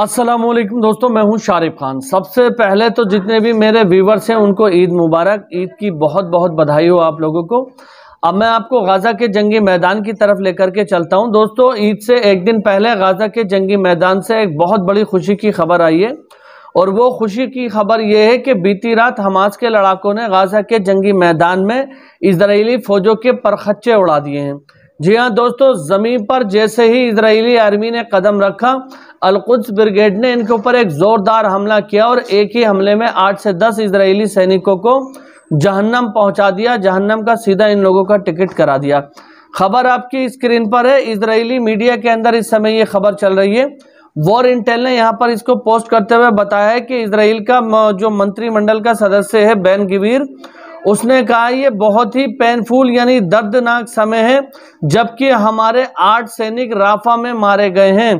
السلام علیکم دوستو میں ہوں شارف خان سب سے پہلے تو جتنے بھی میرے ویورز ہیں ان کو عید مبارک عید کی بہت بہت بدھائی ہو آپ لوگوں کو اب میں آپ کو غازہ کے جنگی میدان کی طرف لے کر کے چلتا ہوں دوستو عید سے ایک دن پہلے غازہ کے جنگی میدان سے ایک بہت بڑی خوشی کی خبر آئی ہے اور وہ خوشی کی خبر یہ ہے کہ بیتی رات حماس کے لڑاکوں نے غازہ کے جنگی میدان میں اسرائیلی فوجوں کے پرخچے اڑا دیے ہیں جی ہاں دوستو زمین پر جیسے ہی اسرائیلی آرمی نے قدم رکھا القدس برگیڈ نے ان کے اوپر ایک زوردار حملہ کیا اور ایک ہی حملے میں آٹھ سے دس اسرائیلی سینکوں کو جہنم پہنچا دیا جہنم کا سیدھا ان لوگوں کا ٹکٹ کرا دیا خبر آپ کی اسکرین پر ہے اسرائیلی میڈیا کے اندر اس سمے یہ خبر چل رہی ہے وار انٹیل نے یہاں پر اس کو پوسٹ کرتے ہوئے بتایا ہے کہ اسرائیل کا جو منتری منڈل کا سدسیہ ہے بین گویر اس نے کہا یہ بہت ہی پین یعنی دردناک سمے ہے جبکہ ہمارے آٹھ سینک رافہ میں مارے گئے ہیں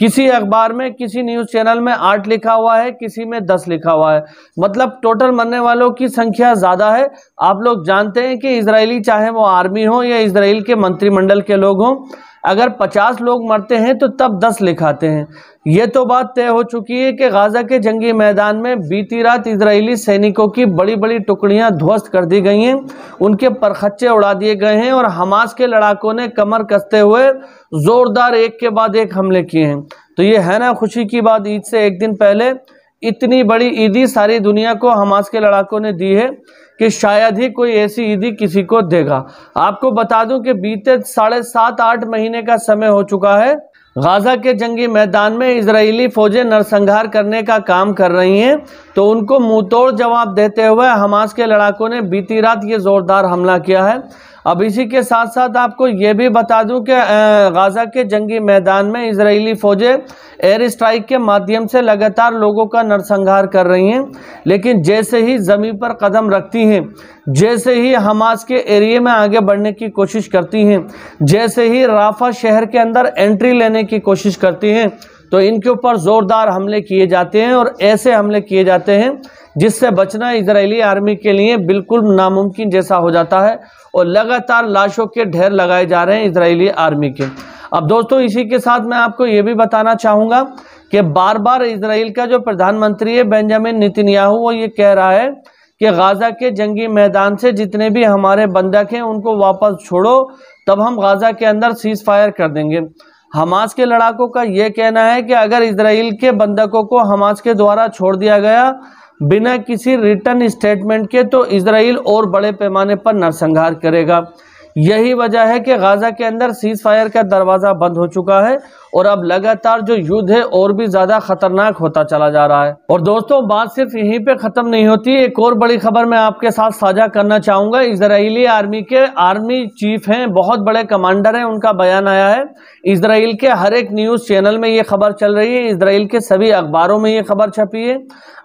کسی اخبار میں کسی نیوز چینل میں آٹھ لکھا ہوا ہے کسی میں دس لکھا ہوا ہے مطلب ٹوٹل مرنے والوں کی سنکھیا زیادہ ہے آپ لوگ جانتے ہیں کہ اسرائیلی چاہے وہ آرمی ہوں یا اسرائیل کے منتری منڈل کے لوگ ہوں اگر پچاس لوگ مرتے ہیں تو تب دس لکھاتے ہیں یہ تو بات طے ہو چکی ہے کہ غازہ کے جنگی میدان میں بیتی رات اسرائیلی سینکوں کی بڑی بڑی ٹکڑیاں دھوست کر دی گئی ہیں ان کے پرخچے اڑا دیے گئے ہیں اور حماس کے لڑاکوں نے کمر کستے ہوئے زوردار ایک کے بعد ایک حملے کیے ہیں تو یہ ہے نا خوشی کی بات عید سے ایک دن پہلے اتنی بڑی عیدی ساری دنیا کو حماس کے لڑاکوں نے دی ہے کہ شاید ہی کوئی ایسی عیدی کسی کو دے گا آپ کو بتا دوں کہ بیتے ساڑھے سات آٹھ مہینے کا ہو چکا ہے غازہ کے جنگی میدان میں اسرائیلی فوجیں نرسنگھار کرنے کا کام کر رہی ہیں تو ان کو من توڑ دیتے ہوئے حماس کے لڑاکوں نے بیتی رات یہ زوردار حملہ کیا ہے اب اسی کے ساتھ ساتھ آپ کو یہ بھی بتا دوں کہ غازہ کے جنگی میدان میں اسرائیلی فوجیں ایئر اسٹرائک کے مادھیم سے لگاتار لوگوں کا نرسنگھار کر رہی ہیں لیکن جیسے ہی زمین پر قدم رکھتی ہیں جیسے ہی حماس کے ایریے میں آگے بڑھنے کی کوشش کرتی ہیں جیسے ہی رافہ شہر کے اندر انٹری لینے کی کوشش کرتی ہیں تو ان کے اوپر زوردار حملے کیے جاتے ہیں اور ایسے حملے کیے جاتے ہیں جس سے بچنا اسرائیلی آرمی کے لیے بالکل ناممکن جیسا ہو جاتا ہے اور لاشوں کے ڈھیر لگائے جا رہے ہیں اسرائیلی آرمی کے کے اب دوستو اسی ساتھ میں آپ کو یہ بھی بتانا چاہوں گا کہ بار بار اسرائیل کا جو پردھان منتری ہے بینجامن نتنیاہو وہ یہ کہہ رہا ہے کہ غازہ کے جنگی میدان سے جتنے بھی ہمارے بندک ہیں ان کو واپس چھوڑو تب ہم غازہ کے اندر سیز فائر کر دیں گے حماس کے لڑاکوں کا یہ کہنا ہے کہ اگر اسرائیل کے بندکوں کو حماس کے دوارا چھوڑ دیا گیا بنا کسی ریٹن اسٹیٹمنٹ کے تو اسرائیل اور بڑے پیمانے پر نرسنگھار کرے گا یہی وجہ ہے کہ غازہ کے اندر سیز فائر کا دروازہ بند ہو چکا ہے اور اب لگاتار جو یود ہے اور بھی زیادہ خطرناک ہوتا چلا جا رہا ہے اور دوستوں ختم نہیں ہوتی ایک اور بڑی خبر میں آپ کے ساتھ ساجہ کرنا چاہوں گا اسرائیلی آرمی کے آرمی چیف ہیں بہت بڑے کمانڈر ہیں ان کا بیان آیا ہے اسرائیل کے ہر ایک نیوز چینل میں یہ خبر چل رہی ہے اسرائیل کے سبھی اخباروں میں یہ خبر چھپی ہے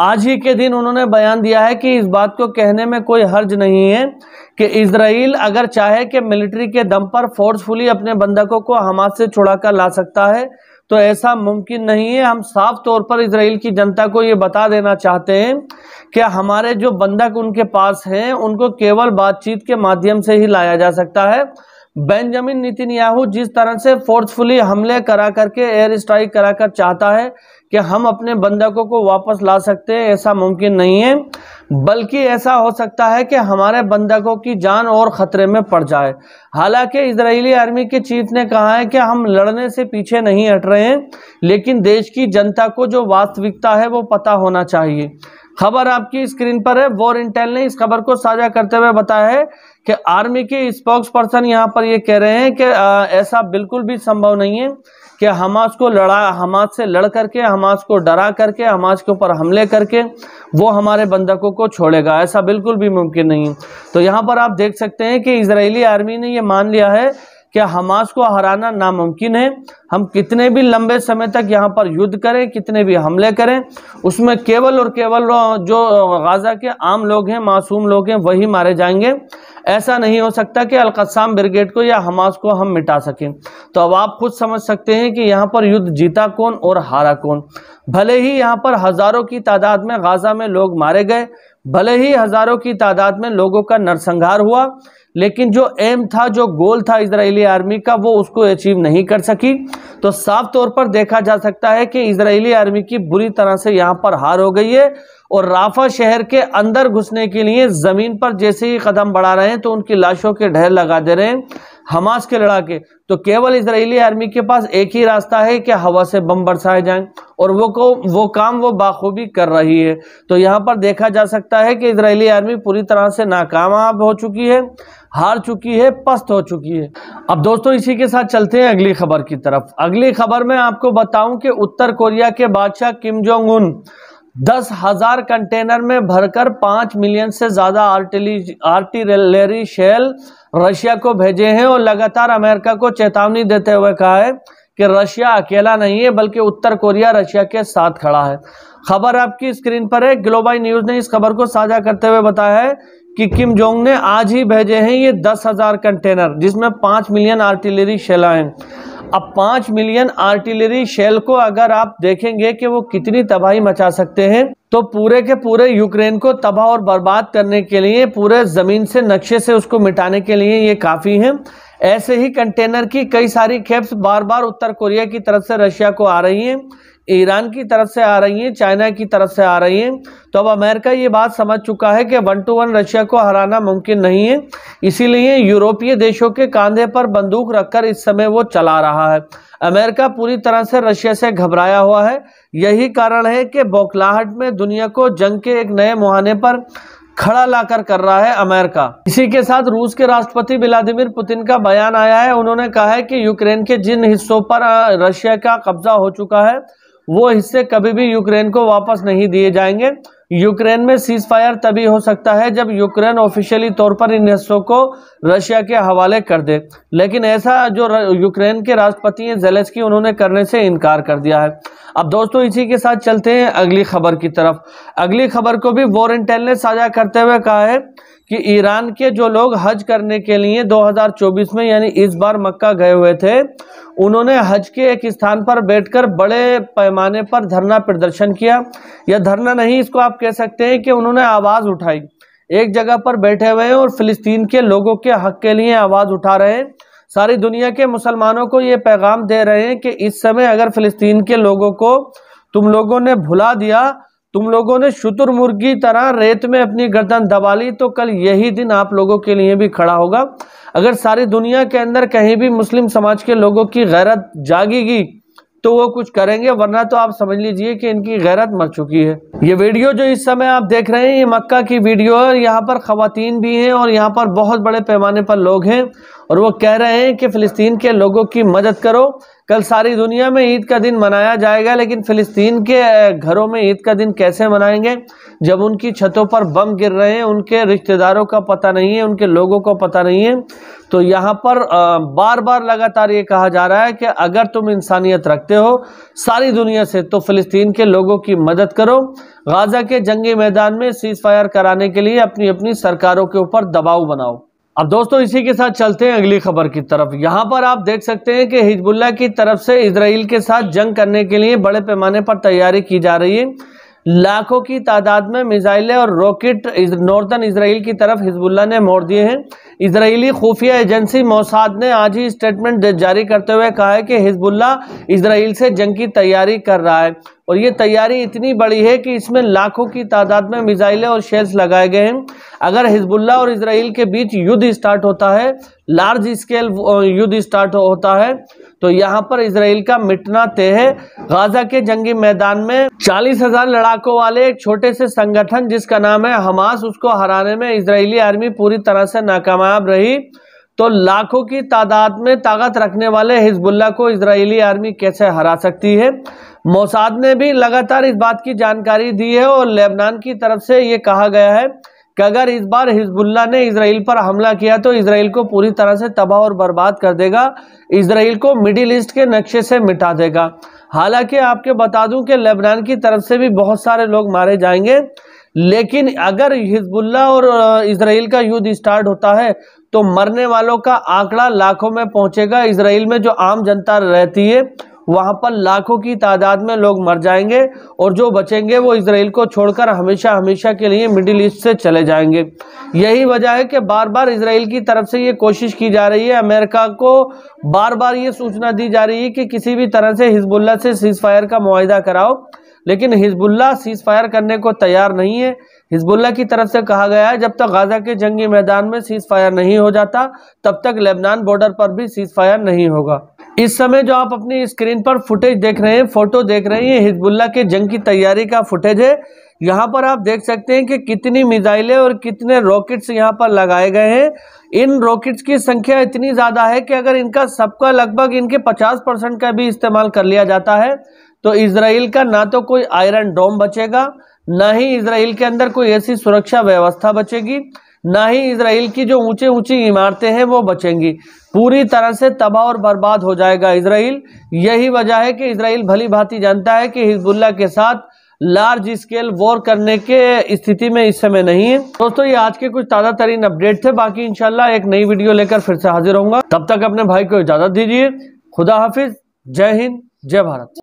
آج ہی کے دن انہوں نے بیان دیا ہے کہ اس بات کو کہنے میں کوئی حرج نہیں ہے کہ اسرائیل اگر چاہے کہ ملٹری کے دم پر فورس فولی اپنے بندکوں کو حماس سے چھڑا کر لا سکتا ہے تو ایسا ممکن نہیں ہے ہم صاف طور پر اسرائیل کی جنتا کو یہ بتا دینا چاہتے ہیں کہ ہمارے جو بندک ان کے پاس ہیں ان کو کیول بات چیت کے مادھیم سے ہی لایا جا سکتا ہے بینجمن نیتن یاہو جس طرح سے فورس فولی حملے کرا کر کے ایئر اسٹرائک کرا کر چاہتا ہے کہ ہم اپنے بندھکوں کو واپس لا سکتے ایسا ممکن نہیں ہے بلکہ ایسا ہو سکتا ہے کہ ہمارے بندکوں کی جان اور خطرے میں پڑ جائے حالانکہ اسرائیلی آرمی کے چیف نے کہا ہے کہ ہم لڑنے سے پیچھے نہیں ہٹ رہے ہیں لیکن دیش کی جنتا کو جو واستوکتا ہے وہ پتا ہونا چاہیے خبر آپ کی اسکرین پر ہے وار انٹیل نے اس خبر کو ساجہ کرتے ہوئے بتایا ہے کہ آرمی کے اسپوکس پرسن یہاں پر یہ کہہ رہے ہیں کہ ایسا بالکل بھی سمبھو نہیں ہے کہ حماس کو لڑا حماس سے لڑ کر کے حماس کو ڈرا کر کے حماس کے اوپر حملے کر کے وہ ہمارے بندقوں کو چھوڑے گا ایسا بالکل بھی ممکن نہیں تو یہاں پر آپ دیکھ سکتے ہیں کہ اسرائیلی آرمی نے یہ مان لیا ہے کہ حماس کو ہرانا ناممکن ہے ہم کتنے بھی لمبے سمے تک یہاں پر یدھ کریں کتنے بھی حملے کریں اس میں کیول اور کیول جو غازہ کے عام لوگ ہیں معصوم لوگ ہیں وہی مارے جائیں گے ایسا نہیں ہو سکتا کہ القسام بریگیڈ کو یا حماس کو ہم مٹا سکیں تو اب آپ خود سمجھ سکتے ہیں کہ یہاں پر یدھ جیتا کون اور ہارا کون بھلے ہی یہاں پر ہزاروں کی تعداد میں غازہ میں لوگ مارے گئے بھلے ہی ہزاروں کی تعداد میں لوگوں کا نرسنگار ہوا لیکن جو ایم تھا جو گول تھا اسرائیلی آرمی کا وہ اس کو اچیو نہیں کر سکی تو صاف طور پر دیکھا جا سکتا ہے کہ اسرائیلی آرمی کی بری طرح سے یہاں پر ہار ہو گئی ہے اور رافہ شہر کے اندر گھسنے کے لیے زمین پر جیسے ہی قدم بڑھا رہے ہیں تو ان کی لاشوں کے ڈھیر لگا دے رہے ہیں حماس کے لڑا کے تو کیول اسرائیلی آرمی کے پاس ایک ہی راستہ ہے کہ ہوا سے بم برسائے جائیں اور وہ وہ کام باخوبی کر رہی ہے تو یہاں پر دیکھا جا سکتا ہے کہ اسرائیلی آرمی پوری طرح سے ناکاماب ہو چکی ہے ہار چکی ہے پست ہو چکی ہے اب دوستو اسی کے ساتھ چلتے ہیں اگلی خبر کی طرف اگلی خبر میں آپ کو بتاؤں کہ اتر کوریا کے بادشاہ کم جونگ ان دس ہزار کنٹینر میں بھر کر پانچ ملین سے زیادہ شیل رشیا کو بھیجے ہیں اور لگاتار امریکہ کو چیتاونی دیتے ہوئے کہا ہے کہ رشیا اکیلا نہیں ہے بلکہ اتر کوریا رشیا کے ساتھ کھڑا ہے خبر آپ کی اسکرین پر ہے گلوبائی نیوز نے اس خبر کو ساجہ کرتے ہوئے بتایا کہ کم جونگ نے آج ہی بھیجے ہیں یہ دس ہزار کنٹینر جس میں پانچ ملین آرٹیلری شیلائیں اب پانچ ملین آرٹیلری شیل کو اگر آپ دیکھیں گے کہ وہ کتنی تباہی مچا سکتے ہیں تو پورے کے پورے یوکرین کو تباہ اور برباد کرنے کے لیے پورے زمین سے نقشے سے اس کو مٹانے کے لیے یہ کافی ہیں ایسے ہی کنٹینر کی کئی ساری کھیپس بار بار اتر کوریا کی طرف سے رشیا کو آ رہی ہیں ایران کی طرف سے آ رہی ہیں چائنا کی طرف سے آ رہی ہیں تو اب امریکہ یہ بات سمجھ چکا ہے کہ ون ون ٹو کو ہرانا ممکن نہیں ہے اسی لیے یوروپی دیشوں کے پر بندوق رکھ کر اس وہ چلا رہا ہے امریکہ پوری طرح سے سے گھبرایا ہوا ہے یہی کارن ہے کہ بوکلاہٹ میں دنیا کو جنگ کے ایک نئے مہانے پر کھڑا لا کر کر رہا ہے امریکہ اسی کے ساتھ روس کے راشٹرپتی ولادیمیر پوتن کا بیان آیا ہے انہوں نے کہا ہے کہ یوکرین کے جن حصوں پر رشیا کا قبضہ ہو چکا ہے وہ حصے کبھی بھی یوکرین کو واپس نہیں دیے جائیں گے یوکرین میں سیز فائر تبھی ہو سکتا ہے جب یوکرین آفیشیلی طور پر ان حصوں کو رشیا کے حوالے کر دے لیکن ایسا جو یوکرین کے راشٹرپتی ہیں زیلس کی انہوں نے کرنے سے انکار کر دیا ہے اب دوستو اسی کے ساتھ چلتے ہیں اگلی خبر کی طرف اگلی خبر کو بھی وارنٹیل نے سازا کرتے ہوئے کہا ہے کہ ایران کے جو لوگ حج کرنے کے لیے دو ہزار چوبیس میں یعنی اس بار مکہ گئے ہوئے تھے انہوں نے حج کے ایک استھان پر بیٹھ کر بڑے پیمانے پر دھرنا پردرشن کیا یا دھرنا نہیں اس کو آپ کہہ سکتے ہیں کہ انہوں نے آواز اٹھائی ایک جگہ پر بیٹھے ہوئے ہیں اور فلسطین کے لوگوں کے حق کے لیے آواز اٹھا رہے ہیں ساری دنیا کے مسلمانوں کو یہ پیغام دے رہے ہیں کہ اس سمے اگر فلسطین کے لوگوں کو تم لوگوں نے بھلا دیا تم لوگوں نے شتر مرغی طرح ریت میں اپنی گردن دبا لی تو کل یہی دن آپ لوگوں کے لیے بھی کھڑا ہوگا اگر ساری دنیا کے اندر کہیں بھی مسلم سماج کے لوگوں کی غیرت جاگے گی تو وہ کچھ کریں گے ورنہ تو آپ سمجھ لیجئے کہ ان کی غیرت مر چکی ہے یہ ویڈیو جو اس سمے آپ دیکھ رہے ہیں یہ مکہ کی ویڈیو ہے یہاں پر خواتین بھی ہیں اور یہاں پر بہت بڑے پیمانے پر لوگ ہیں اور وہ کہہ رہے ہیں کہ فلسطین کے لوگوں کی مدد کرو کل ساری دنیا میں عید کا دن منایا جائے گا لیکن فلسطین کے گھروں میں عید کا دن کیسے منائیں گے جب ان کی چھتوں پر بم گر رہے ہیں ان کے رشتہ داروں کا پتہ نہیں ہے ان کے لوگوں کو پتہ نہیں ہے تو یہاں پر بار بار لگاتار یہ کہا جا رہا ہے کہ اگر تم انسانیت رکھتے ہو ساری دنیا سے تو فلسطین کے لوگوں کی مدد کرو غازہ کے جنگی میدان میں سیز فائر کرانے کے لیے اپنی اپنی سرکاروں کے اوپر دباؤ بناؤ اب دوستوں اسی کے ساتھ چلتے ہیں اگلی خبر کی طرف یہاں پر آپ دیکھ سکتے ہیں کہ حزب اللہ کی طرف سے اسرائیل کے ساتھ جنگ کرنے کے لیے بڑے پیمانے پر تیاری کی جا رہی ہے لاکھوں کی تعداد میں میزائلیں اور راکٹ نارتھ اسرائیل کی طرف حزب اللہ نے موڑ دیے ہیں اسرائیلی خفیہ ایجنسی موساد نے آج ہی اسٹیٹمنٹ جاری کرتے ہوئے کہا ہے کہ حزب اللہ اسرائیل سے جنگ کی تیاری کر رہا ہے اور یہ تیاری اتنی بڑی ہے کہ اس میں لاکھوں کی تعداد میں میزائلیں اور شیلز لگائے گئے ہیں اگر ہزب اللہ اور اسرائیل کے بیچ یود اسٹارٹ ہوتا ہے لارج اسکیل اسٹارٹ ہوتا ہے تو یہاں پر اسرائیل کا مٹنا تے ہے غازہ کے جنگی میدان میں چالیس ہزار لڑاکوں والے ایک چھوٹے سے سنگٹھن جس کا نام ہے حماس اس کو ہرانے میں اسرائیلی آرمی پوری طرح سے ناکامیاب رہی تو لاکھوں کی تعداد میں طاقت رکھنے والے حزب اللہ کو اسرائیلی آرمی کیسے ہرا سکتی ہے موساد نے بھی لگاتار اس بات کی جانکاری دی ہے اور لیبنان کی طرف سے یہ کہا گیا ہے کہ اگر اس بار حزب اللہ نے اسرائیل پر حملہ کیا تو اسرائیل کو پوری طرح سے تباہ اور برباد کر دے گا اسرائیل کو مڈل ایسٹ کے نقشے سے مٹا دے گا حالانکہ آپ کے بتا دوں کہ لیبنان کی طرف سے بھی بہت سارے لوگ مارے جائیں گے لیکن اگر حزب اللہ اور اسرائیل کا یود اسٹارٹ ہوتا ہے تو مرنے والوں کا آنکڑا لاکھوں میں پہنچے گا اسرائیل میں جو عام جنتا رہتی ہے وہاں پر لاکھوں کی تعداد میں لوگ مر جائیں گے اور جو بچیں گے وہ اسرائیل کو چھوڑ کر ہمیشہ ہمیشہ کے لیے مڈل ایسٹ سے چلے جائیں گے یہی وجہ ہے کہ بار بار اسرائیل کی طرف سے یہ کوشش کی جا رہی ہے امریکہ کو بار بار یہ سوچنا دی جا رہی ہے کہ کسی بھی طرح سے حزب اللہ سے سیز فائر کا معاہدہ کراؤ لیکن حزب اللہ سیز فائر کرنے کو تیار نہیں ہے حزب اللہ کی طرف سے کہا گیا ہے جب تک غزہ کے جنگی میدان میں سیز فائر نہیں ہو جاتا تب تک لیبنان بورڈر پر بھی سیز فائر نہیں ہوگا اس سمے جو آپ اپنی اسکرین پر فوٹیج دیکھ رہے ہیں فوٹو دیکھ رہے ہیں ہزب اللہ کے جنگ کی تیاری کا فوٹیج ہے یہاں پر آپ دیکھ سکتے ہیں کہ کتنی میزائلیں اور کتنے راکٹس یہاں پر لگائے گئے ہیں ان راکٹس کی سنکھیا اتنی زیادہ ہے کہ اگر ان کا سب کا لگ بھگ ان کے پچاس پرسنٹ کا بھی استعمال کر لیا جاتا ہے تو اسرائیل کا نہ تو کوئی آئرن ڈوم بچے گا نہ ہی اسرائیل کے اندر کوئی ایسی سرکشا ویوستھا بچے گی نہ ہی اسرائیل کی جو اونچے اونچی عمارتیں ہیں وہ بچیں گی پوری طرح سے تباہ اور برباد ہو جائے گا اسرائیل یہی وجہ ہے کہ اسرائیل بھلی بھاتی جانتا ہے کہ حزب اللہ کے ساتھ لارج اسکیل وار کرنے کے استھتی میں اس سمے نہیں ہے دوستو یہ آج کے کچھ تازہ ترین اپڈیٹ تھے باقی انشاءاللہ ایک نئی ویڈیو لے کر پھر سے حاضر ہوں گا تب تک اپنے بھائی کو اجازت دیجیے خدا حافظ جے ہند جے بھارت